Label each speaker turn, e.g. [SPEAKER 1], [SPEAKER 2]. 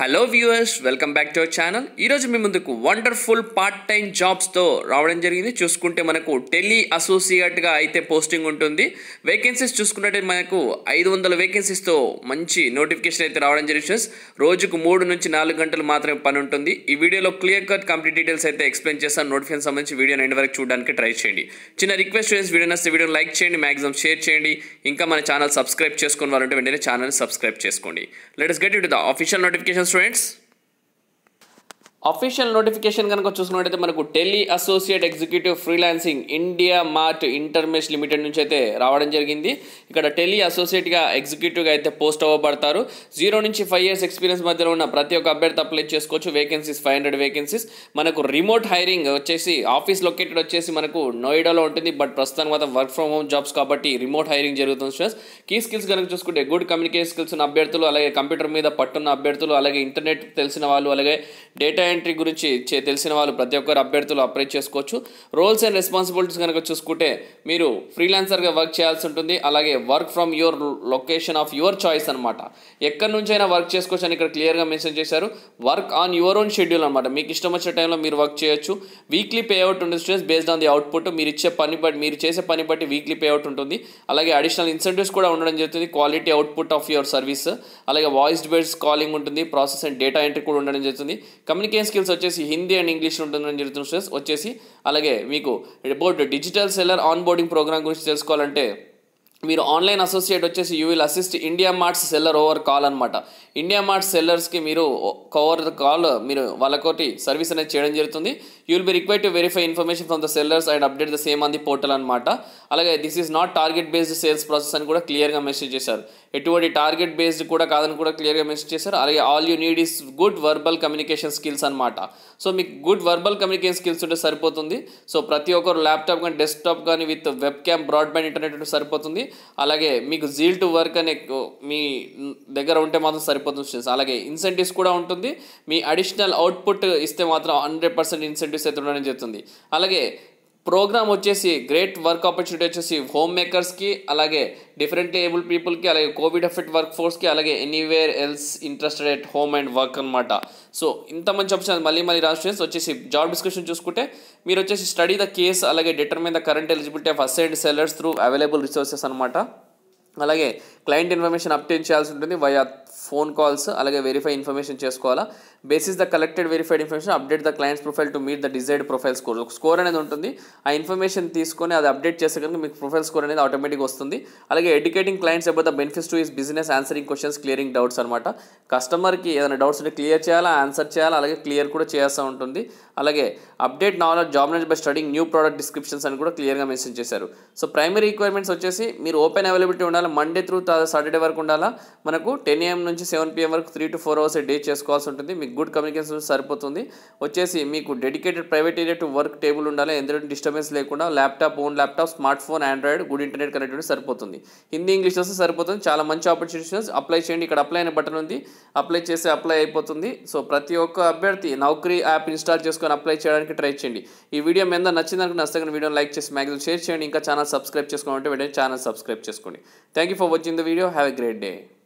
[SPEAKER 1] Hello viewers welcome back to our channel ఈరోజు మీ ముందుకు వండర్ఫుల్ పార్ట్ టైం జాబ్స్తో రావడం జరిగింది చూసుకుంటే మనకు టెలీ అసోసియేట్గా అయితే పోస్టింగ్ ఉంటుంది వేకెన్సీస్ చూసుకున్నట్టే మనకు ఐదు వందల వేకెన్సీస్తో మంచి నోటిఫికేషన్ అయితే రావడం జరిగింది రోజుకు మూడు నుంచి నాలుగు గంటలు మాత్రమే పని ఉంటుంది ఈ వీడియోలో క్లియర్ కట్ కంప్లీట్ డీటెయిల్స్ అయితే ఎక్స్ప్లెయిన్ చేస్తాను నోటిఫికేషన్ సంబంధించి వీడియో ఎండ్ వరకు చూడడానికి ట్రై చేయండి చిన్న రిక్వెస్ట్ చేసి వీడియో నచ్చితే వీడియో లైక్ చేయండి మ్యాక్సిమం షేర్ చేయండి ఇంకా మన ఛానల్ సబ్స్క్రైబ్ చేసుకుని వాళ్ళంటే వెంటనే ఛానల్ సబ్స్క్రైబ్ చేసుకోండి let's get it the official notification students official notification కనుక చూసుకున్నట్టయితే మనకు tele associate executive freelancing India Mart Intermesh Limited నుంచి అయితే రావడం జరిగింది ఇక్కడ టెలి అసోసియేట్గా ఎగ్జిక్యూటివ్గా అయితే పోస్ట్ అవ్వబడతారు జీరో నుంచి ఫైవ్ ఇయర్స్ ఎక్స్పీరియన్స్ మధ్యలో ఉన్న ప్రతి ఒక్క అభ్యర్థి అప్లై చేసుకోవచ్చు వేకెన్సీస్ ఫైవ్ హండ్రెడ్ వేకెన్సీస్ మనకు రిమోట్ హైరింగ్ వచ్చేసి ఆఫీస్ లొకేటెడ్ వచ్చేసి మనకు నోయిడాలో ఉంటుంది బట్ ప్రస్తుతం మాత్రం వర్క్ ఫ్రమ్ హోమ్ జాబ్స్ కాబట్టి రిమోట్ హైరింగ్ జరుగుతుంది స్టూడెంట్స్ కీ స్కిల్స్ కనుక చూసుకుంటే గుడ్ కమ్యూనికేషన్ స్కిల్స్ ఉన్న అభ్యర్థులు అలాగే కంప్యూటర్ మీద పట్టున్న అభ్యర్థులు అలాగే ఇంటర్నెట్ తెలిసిన వాళ్ళు అలాగే డేటా అండ్ ఎంట్రీ గురించి తెలిసిన వాళ్ళు ప్రతి ఒక్కరు అభ్యర్థులు అప్లై చేసుకోవచ్చు రోల్స్ అండ్ రెస్పాన్సిబిలిటీస్ కనుక చూసుకుంటే మీరు ఫ్రీలాన్సర్గా వర్క్ చేయాల్సి ఉంటుంది అలాగే work from your location of your choice అనమాట ఎక్కడి నుంచైనా వర్క్ చేసుకోవచ్చు అని ఇక్కడ క్లియర్గా మెన్షన్ చేశారు work on your own schedule అనమాట మీకు ఇష్టం వచ్చిన టైంలో మీరు వర్క్ చేయొచ్చు వీక్లీ పే అవుట్ ఉంటుంది students based on the output మీరు ఇచ్చే పని బట్టి మీరు చేసే పని బట్టి వీక్లీ పే అవుట్ ఉంటుంది అలాగే అడిషనల్ ఇన్సెంటివ్స్ కూడా ఉండడం జరుగుతుంది quality output of your service అలాగే వాయిస్ బేస్డ్ కాలింగ్ ఉంటుంది ప్రాసెస్ అండ్ డేటా ఎంట్రీ కూడా ఉండడం జరుగుతుంది కమ్యూనికేషన్ ముఖ్య స్కిల్స్ వచ్చేసి హిందీ అండ్ ఇంగ్లీష్ ఉంటుందని చెప్తున్న స్టూడెంట్స్ వచ్చేసి అలాగే మీకు about digital seller onboarding program గురించి తెలుసుకోవాలంటే మీరు ఆన్లైన్ అసోసియేట్ వచ్చేసి you will assist India Mart's seller over call అనమాట ఇండియా మార్ట్స్ సెల్లర్స్కి మీరు ఓవర్ కాల్ మీరు వాళ్ళకోటి సర్వీస్ అనేది చేయడం జరుగుతుంది you will be require to verify information from the sellers and update the same on the portal అనమాట అలాగే this is not target based sales process అని కూడా క్లియర్గా మెసేజ్ చేశారు ఎటువంటి టార్గెట్ బేస్డ్ కూడా కాదని కూడా క్లియర్గా మెసేజ్ చేశారు అలాగే all you need is good verbal communication skills అనమాట సో మీకు గుడ్ వర్బల్ కమ్యూనికేషన్ స్కిల్స్ ఉంటే సరిపోతుంది సో ప్రతి ఒక్కరు ల్యాప్టాప్ కానీ డెస్క్టాప్ కానీ with webcam broadband internet ఉంటే సరిపోతుంది అలాగే మీకు జీల్ టు వర్క్ అనే మీ దగ్గర ఉంటే మాత్రం సరిపోతుంది స్టూడెంట్స్ అలాగే ఇన్సెంటివ్స్ కూడా ఉంటుంది మీ అడిషనల్ అవుట్పుట్ ఇస్తే మాత్రం హండ్రెడ్ పర్సెంట్ ఇన్సెంటివ్స్ శత్రుడు అని చెప్తుంది అలాగే ప్రోగ్రామ్ వచ్చేసి గ్రేట్ వర్క్ ఆపర్చునిటీ వచ్చేసి హోమ్ మేకర్స్కి అలాగే డిఫరెంట్ ఏబుల్ పీపుల్కి అలాగే కోవిడ్ ఎఫెక్ట్ వర్క్ ఫోర్స్కి అలాగే anywhere else interested at home and work అనమాట సో ఇంత మంచి ఆప్షన్ మళ్ళీ మళ్ళీ రాష్ట్ర వచ్చేసి జాబ్ డిస్క్రిప్షన్ చూసుకుంటే మీరు వచ్చేసి స్టడీ ద కేస్ అలాగే determine the current eligibility of aside sellers through available resources అనమాట అలాగే క్లయింట్ ఇన్ఫర్మేషన్ అప్డేట్ చేయాల్సి ఉంటుంది వయా ఫోన్ కాల్స్ అలాగే వెరిఫై ఇన్ఫర్మేషన్ చేసుకోవాలా basis the collected verified information update the clients profile to meet the desired profile score score అనేది ఉంటుంది ఆ information తీసుకొని అది అప్డేట్ చేస్తే కనుక మీకు ప్రొఫైల్ స్కోర్ అనేది ఆటోమేటిక్ వస్తుంది అలాగే educating clients about the benefits to is business answering questions clearing doubts అనమాట కస్టమర్కి ఏదైనా డౌట్స్ ఉంటే క్లియర్ చేయాలా ఆన్సర్ చేయాలా అలాగే క్లియర్ కూడా చేస్తూ ఉంటుంది అలాగే update knowledge job knowledge by studying new product descriptions అని కూడా క్లియర్గా మెన్షన్ చేశారు సో ప్రైమరీ రిక్వైర్మెంట్స్ వచ్చేసి మీరు ఓపెన్ అవైలబిలిటీ ఉండాలి ఉండాలి మండే త్రూ సాటర్డే వరకు ఉండాలా మనకు టెన్ ఏఎం నుంచి సెవెన్ పిఎం వరకు three to four hours day చేసుకోవాల్సి ఉంటుంది మీకు గుడ్ కమ్యూనికేషన్ సరిపోతుంది వచ్చేసి మీకు dedicated private area to work table ఉండాలి ఎందుకంటే డిస్టర్బెన్స్ లేకుండా laptop own laptop smartphone Android good internet connectivity సరిపోతుంది హిందీ ఇంగ్లీష్ వస్తే సరిపోతుంది చాలా మంచి ఆపర్చునిటీస్ అప్లై చేయండి ఇక్కడ అప్లై అయిన బటన్ ఉంది అప్లై చేస్తే అప్లై అయిపోతుంది సో ప్రతి ఒక్క అభ్యర్థి నౌకరీ యాప్ ఇన్స్టాల్ చేసుకొని అప్లై చేయడానికి ట్రై చేయండి ఈ వీడియో మీద నచ్చిందనుకున్న నచ్చిన వీడియో లైక్ చేసి మ్యాగ్జిమ్ షేర్ చేయండి ఇంకా ఛానల్ సబ్స్క్రైబ్ చేసుకోవాలంటే వీడియో ఛానల్ సబ్స్క్రైబ్ చేసుకోండి Thank you for watching the video. Have a great day.